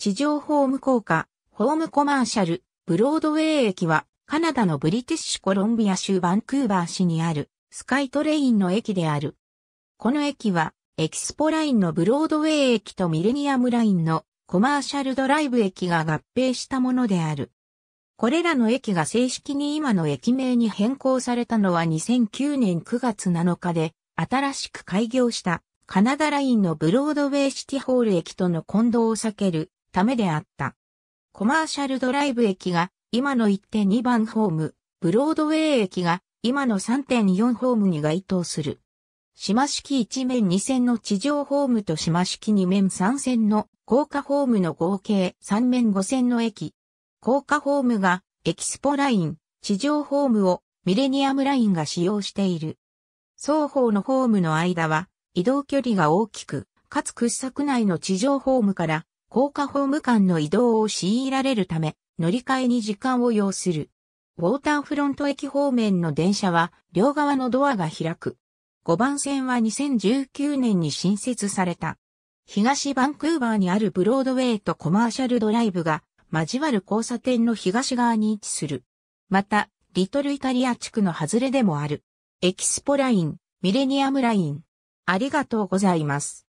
地上ホーム効果、ホームコマーシャル、ブロードウェイ駅は、カナダのブリティッシュコロンビア州バンクーバー市にある、スカイトレインの駅である。この駅は、エキスポラインのブロードウェイ駅とミレニアムラインのコマーシャルドライブ駅が合併したものである。これらの駅が正式に今の駅名に変更されたのは2009年9月7日で、新しく開業したカナダラインのブロードウェイシティホール駅との混同を避けるためであった。コマーシャルドライブ駅が今の1.2番ホーム、ブロードウェイ駅が今の3.4ホームに該当する。島式1面2線の地上ホームと島式2面3線の高架ホームの合計3面5線の駅。高架ホームがエキスポライン、地上ホームをミレニアムラインが使用している。双方のホームの間は移動距離が大きく、かつ掘削内の地上ホームから高架ホーム間の移動を強いられるため、乗り換えに時間を要する。ウォーターフロント駅方面の電車は両側のドアが開く。5番線は2019年に新設された。東バンクーバーにあるブロードウェイとコマーシャルドライブが交わる交差点の東側に位置する。また、リトルイタリア地区の外れでもある。エキスポライン、ミレニアムライン。ありがとうございます。